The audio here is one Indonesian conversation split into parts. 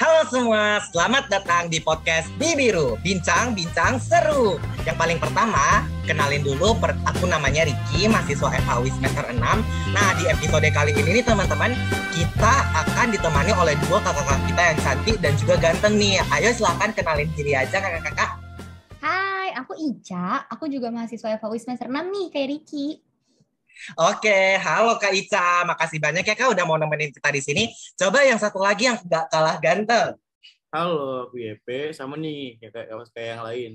Halo semua, selamat datang di podcast Bibiru, bincang-bincang seru. Yang paling pertama, kenalin dulu per, aku namanya Riki, mahasiswa FHW semester 6. Nah, di episode kali ini nih teman-teman, kita akan ditemani oleh dua kakak-kakak kita yang cantik dan juga ganteng nih. Ayo silahkan kenalin diri aja kakak-kakak. Hai, aku Ica, aku juga mahasiswa FHW semester 6 nih kayak Riki. Oke, halo Kak Ica. Makasih banyak ya Kak udah mau nemenin kita di sini. Coba yang satu lagi yang nggak kalah ganteng. Halo, aku YP. Sama nih, ya kayak, kayak yang lain.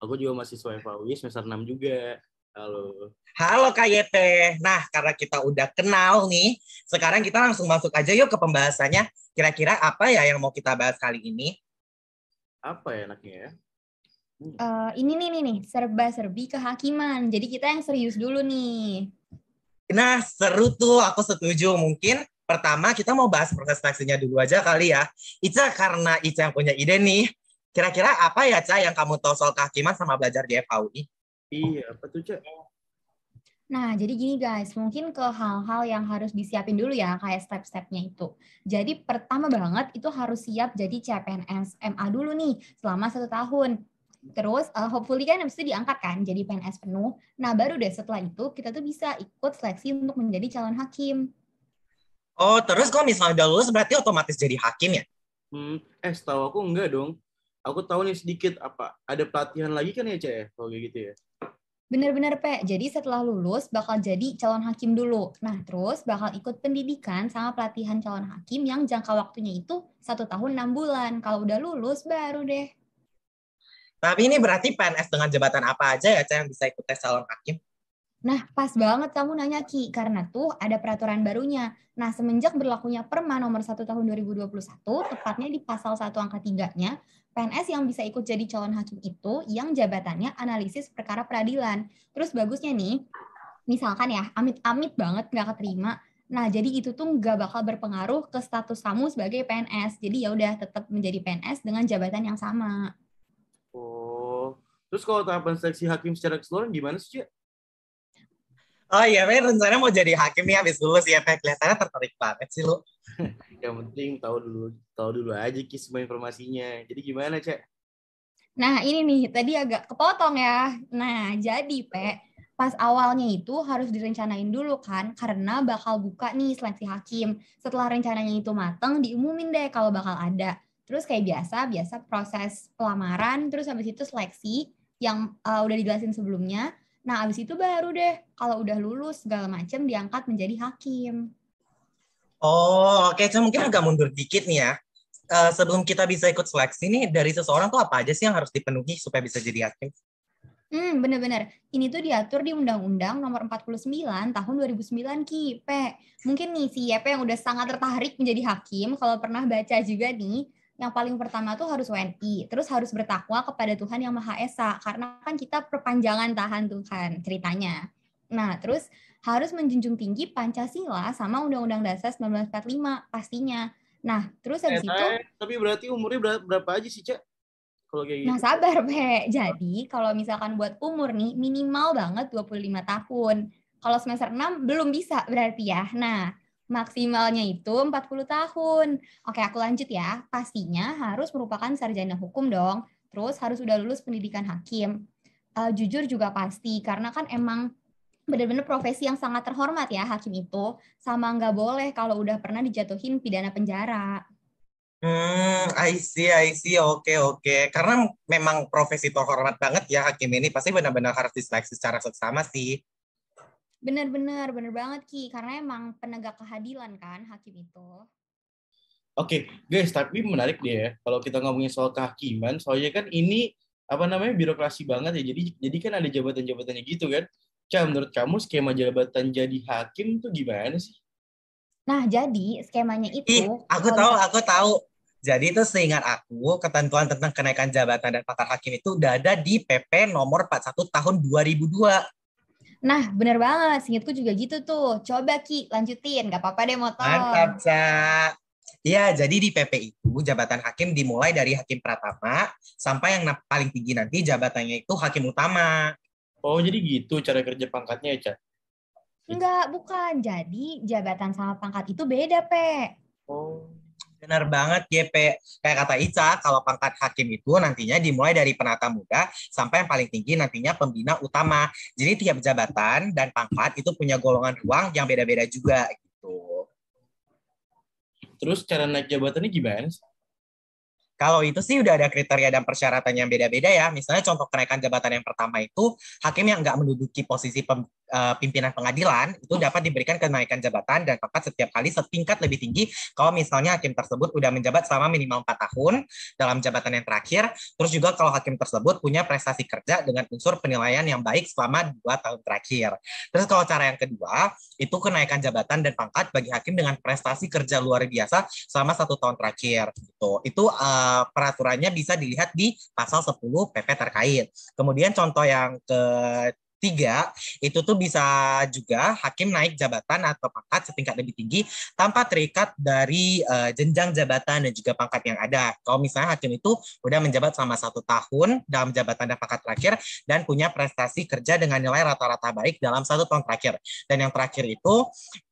Aku juga mahasiswa FAUI, semester 6 juga. Halo. Halo Kak YP. Nah, karena kita udah kenal nih, sekarang kita langsung masuk aja yuk ke pembahasannya. Kira-kira apa ya yang mau kita bahas kali ini? Apa ya enaknya ya? Uh, ini nih nih nih serba serbi kehakiman. Jadi kita yang serius dulu nih. Nah, seru tuh. Aku setuju. Mungkin pertama kita mau bahas proses seleksinya dulu aja kali ya. Ica karena Ica yang punya ide nih. Kira-kira apa ya, Ca, yang kamu tahu soal kehakiman sama belajar di FHUI? Iya, apa tuh, Ca? Nah, jadi gini guys, mungkin ke hal-hal yang harus disiapin dulu ya, kayak step-stepnya itu. Jadi pertama banget itu harus siap jadi CPNS MA dulu nih, selama satu tahun. Terus uh, hopefully kan habis itu diangkat kan jadi PNS penuh. Nah baru deh setelah itu kita tuh bisa ikut seleksi untuk menjadi calon hakim. Oh terus kalau misalnya udah lulus berarti otomatis jadi hakim ya? Hmm, eh setahu aku enggak dong. Aku tahu nih sedikit apa ada pelatihan lagi kan ya Cah ya kalau kayak gitu ya? Bener-bener, Pe. Jadi setelah lulus bakal jadi calon hakim dulu. Nah, terus bakal ikut pendidikan sama pelatihan calon hakim yang jangka waktunya itu satu tahun enam bulan. Kalau udah lulus, baru deh tapi ini berarti PNS dengan jabatan apa aja ya, yang bisa ikut tes calon hakim? Nah, pas banget kamu nanya Ki, karena tuh ada peraturan barunya. Nah, semenjak berlakunya Perma nomor 1 tahun 2021, tepatnya di pasal 1 angka 3-nya, PNS yang bisa ikut jadi calon hakim itu yang jabatannya analisis perkara peradilan. Terus bagusnya nih, misalkan ya, amit-amit banget nggak keterima, Nah, jadi itu tuh nggak bakal berpengaruh ke status kamu sebagai PNS. Jadi ya udah tetap menjadi PNS dengan jabatan yang sama. Terus kalau tahapan seleksi hakim secara keseluruhan gimana sih, Cia? Oh iya, Fe, rencana mau jadi hakim nih habis lulus ya, Fe. Kelihatannya tertarik banget sih lu. Yang penting tahu dulu, tahu dulu aja Ki semua informasinya. Jadi gimana, Cek? Nah, ini nih, tadi agak kepotong ya. Nah, jadi, Pe, pas awalnya itu harus direncanain dulu kan, karena bakal buka nih seleksi hakim. Setelah rencananya itu mateng, diumumin deh kalau bakal ada. Terus kayak biasa, biasa proses pelamaran, terus habis itu seleksi, yang uh, udah dijelasin sebelumnya. Nah, abis itu baru deh kalau udah lulus segala macam diangkat menjadi hakim. Oh, oke. Okay. So, mungkin agak mundur dikit nih ya. Uh, sebelum kita bisa ikut seleksi nih, dari seseorang tuh apa aja sih yang harus dipenuhi supaya bisa jadi hakim? Hmm, bener-bener. Ini tuh diatur di Undang-Undang nomor 49 tahun 2009, Ki. P. Mungkin nih si Yep yang udah sangat tertarik menjadi hakim, kalau pernah baca juga nih, yang paling pertama tuh harus WNI, terus harus bertakwa kepada Tuhan yang Maha Esa, karena kan kita perpanjangan tahan Tuhan ceritanya. Nah, terus harus menjunjung tinggi Pancasila sama Undang-Undang Dasar 1945 pastinya. Nah, terus habis eh, itu... Eh, tapi berarti umurnya berapa aja sih, cek Kalau kayak gitu. Nah, sabar, be Jadi, kalau misalkan buat umur nih, minimal banget 25 tahun. Kalau semester 6 belum bisa berarti ya. Nah, Maksimalnya itu 40 tahun. Oke, aku lanjut ya. Pastinya harus merupakan sarjana hukum dong. Terus harus sudah lulus pendidikan hakim. Uh, jujur juga pasti, karena kan emang benar-benar profesi yang sangat terhormat ya hakim itu. Sama nggak boleh kalau udah pernah dijatuhin pidana penjara. Hmm, I see, I see. Oke, okay, oke. Okay. Karena memang profesi terhormat banget ya hakim ini. Pasti benar-benar harus diseleksi secara seksama sih benar-benar bener banget Ki. Karena emang penegak keadilan kan hakim itu. Oke, okay, guys, tapi menarik deh ya. Kalau kita ngomongin soal kehakiman, soalnya kan ini apa namanya birokrasi banget ya. Jadi jadi kan ada jabatan-jabatannya gitu kan. Cah, menurut kamu skema jabatan jadi hakim tuh gimana sih? Nah, jadi skemanya itu Ih, aku tahu, kita... aku tahu. Jadi itu seingat aku, ketentuan tentang kenaikan jabatan dan pangkat hakim itu udah ada di PP nomor 41 tahun 2002. Nah, bener banget. Singkatku juga gitu tuh. Coba Ki, lanjutin. Gak apa-apa deh motor. Mantap, Cak. Ya, jadi di PP itu jabatan hakim dimulai dari hakim pratama sampai yang paling tinggi nanti jabatannya itu hakim utama. Oh, jadi gitu cara kerja pangkatnya ya, Ca? Enggak, bukan. Jadi jabatan sama pangkat itu beda, Pe. Oh. Benar banget GP. Kayak kata Ica, kalau pangkat hakim itu nantinya dimulai dari penata muda sampai yang paling tinggi nantinya pembina utama. Jadi tiap jabatan dan pangkat itu punya golongan ruang yang beda-beda juga gitu. Terus cara naik ini gimana Kalau itu sih udah ada kriteria dan persyaratan yang beda-beda ya. Misalnya contoh kenaikan jabatan yang pertama itu hakim yang nggak menduduki posisi pem Eh, pimpinan pengadilan itu oh. dapat diberikan kenaikan jabatan dan pangkat setiap kali setingkat lebih tinggi kalau misalnya hakim tersebut sudah menjabat selama minimal 4 tahun dalam jabatan yang terakhir terus juga kalau hakim tersebut punya prestasi kerja dengan unsur penilaian yang baik selama 2 tahun terakhir. Terus kalau cara yang kedua itu kenaikan jabatan dan pangkat bagi hakim dengan prestasi kerja luar biasa selama satu tahun terakhir gitu. Itu uh, peraturannya bisa dilihat di pasal 10 PP terkait. Kemudian contoh yang ke Tiga, itu tuh bisa juga hakim naik jabatan atau pangkat setingkat lebih tinggi tanpa terikat dari uh, jenjang jabatan dan juga pangkat yang ada. Kalau misalnya hakim itu udah menjabat selama satu tahun dalam jabatan dan pangkat terakhir dan punya prestasi kerja dengan nilai rata-rata baik dalam satu tahun terakhir. Dan yang terakhir itu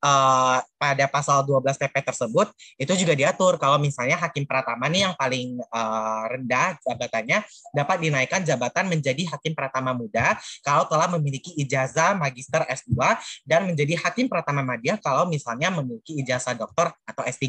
uh, pada pasal 12 PP tersebut itu juga diatur kalau misalnya hakim pratama nih yang paling uh, rendah jabatannya dapat dinaikkan jabatan menjadi hakim pratama muda kalau telah memiliki ijazah magister S2 dan menjadi hakim pertama media kalau misalnya memiliki ijazah doktor atau S3.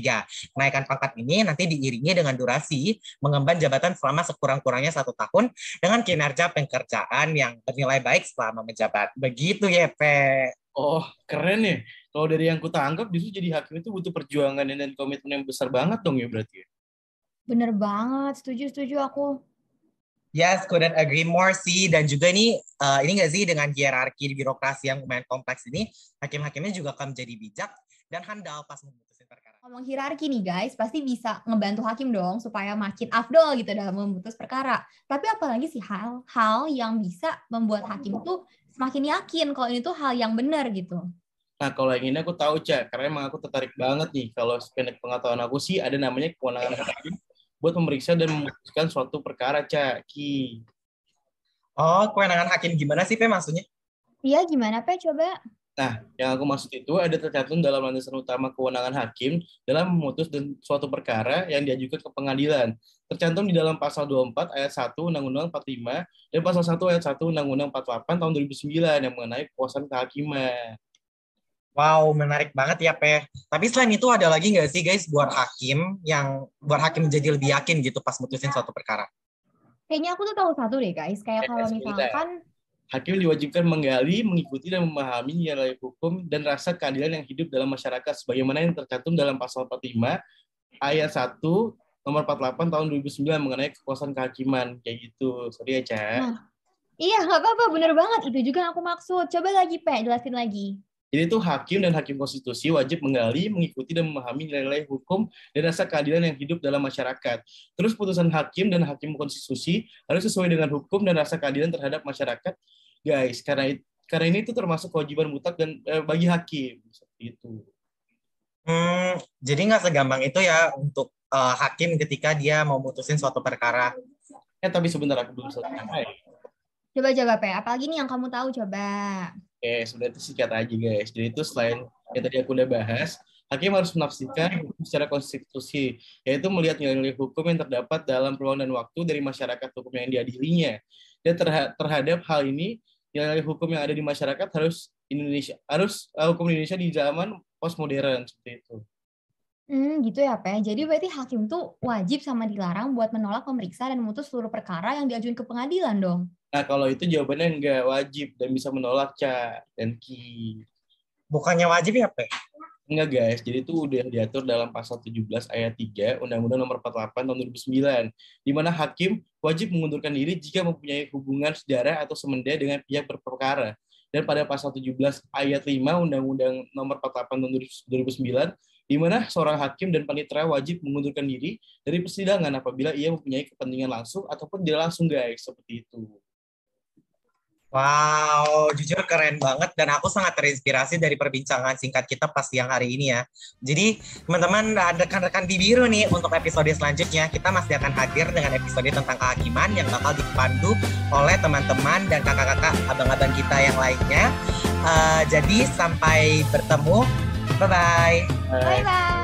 Kenaikan pangkat ini nanti diiringi dengan durasi mengemban jabatan selama sekurang-kurangnya satu tahun dengan kinerja pekerjaan yang bernilai baik selama menjabat. Begitu ya, Pe. Oh, keren ya. Kalau dari yang ku tangkap justru jadi hakim itu butuh perjuangan dan komitmen yang besar banget dong ya berarti. Ya? Bener banget, setuju-setuju aku. Yes, couldn't agree more sih. Dan juga nih, uh, ini gak sih dengan hierarki birokrasi yang lumayan kompleks ini, hakim-hakimnya juga akan menjadi bijak dan handal pas memutusin perkara. Ngomong hierarki nih guys, pasti bisa ngebantu hakim dong supaya makin afdol gitu dalam memutus perkara. Tapi apalagi sih hal-hal yang bisa membuat hakim tuh semakin yakin kalau ini tuh hal yang benar gitu. Nah, kalau yang ini aku tahu, Cak, karena emang aku tertarik banget nih. Kalau sependek pengetahuan aku sih, ada namanya kewenangan hakim buat memeriksa dan memutuskan suatu perkara, Caki. Oh, kewenangan hakim gimana sih, Pe, maksudnya? Iya, gimana, Pe, coba? Nah, yang aku maksud itu ada tercantum dalam landasan utama kewenangan hakim dalam memutus dan suatu perkara yang diajukan ke pengadilan. Tercantum di dalam pasal 24 ayat 1 Undang-Undang 45 dan pasal 1 ayat 1 Undang-Undang 48 tahun 2009 yang mengenai kekuasaan kehakiman. Wow, menarik banget ya, Peh. Tapi selain itu ada lagi nggak sih, guys, buat hakim yang buat hakim jadi lebih yakin gitu pas mutusin suatu perkara? Kayaknya aku tuh tahu satu deh, guys. Kayak eh, kalau eh, misalkan hakim diwajibkan menggali, mengikuti dan memahami nilai hukum dan rasa keadilan yang hidup dalam masyarakat sebagaimana yang tercantum dalam pasal 45 ayat 1 nomor 48 tahun 2009 mengenai kekuasaan kehakiman kayak gitu. Sorry ya, Cak. Nah, iya, nggak apa-apa, bener banget. Itu juga yang aku maksud. Coba lagi, Pak, jelasin lagi. Jadi itu hakim dan hakim konstitusi wajib menggali, mengikuti dan memahami nilai-nilai hukum dan rasa keadilan yang hidup dalam masyarakat. Terus putusan hakim dan hakim konstitusi harus sesuai dengan hukum dan rasa keadilan terhadap masyarakat, guys. Karena itu, karena ini itu termasuk kewajiban mutlak dan eh, bagi hakim itu. Hmm, jadi nggak segampang itu ya untuk uh, hakim ketika dia mau mutusin suatu perkara. Eh tapi sebentar aku belum selesai. Coba coba Pe, apalagi nih yang kamu tahu coba. Oke, sebenarnya itu singkat aja guys. Jadi itu selain yang tadi aku udah bahas, hakim harus menafsirkan secara konstitusi, yaitu melihat nilai-nilai hukum yang terdapat dalam ruang dan waktu dari masyarakat hukum yang diadilinya. Dan terha terhadap hal ini, nilai-nilai hukum yang ada di masyarakat harus Indonesia harus uh, hukum Indonesia di zaman postmodern seperti itu hmm gitu ya, Pak. Jadi berarti hakim tuh wajib sama dilarang buat menolak pemeriksa dan memutus seluruh perkara yang diajukan ke pengadilan dong? Nah, kalau itu jawabannya nggak wajib dan bisa menolak, Ca dan Ki. Bukannya wajib ya, Pe? Enggak, guys. Jadi itu udah diatur dalam pasal 17 ayat 3 Undang-Undang nomor 48 tahun 2009, di mana hakim wajib mengundurkan diri jika mempunyai hubungan sejarah atau semenda dengan pihak berperkara. Dan pada pasal 17 ayat 5 Undang-Undang nomor 48 tahun 2009, di mana seorang hakim dan panitera wajib mengundurkan diri dari persidangan apabila ia mempunyai kepentingan langsung ataupun tidak langsung guys seperti itu. Wow, jujur keren banget dan aku sangat terinspirasi dari perbincangan singkat kita pas siang hari ini ya. Jadi teman-teman rekan-rekan di biru nih untuk episode selanjutnya kita masih akan hadir dengan episode tentang kehakiman yang bakal dipandu oleh teman-teman dan kakak-kakak abang-abang kita yang lainnya. Uh, jadi sampai bertemu 拜拜，拜拜。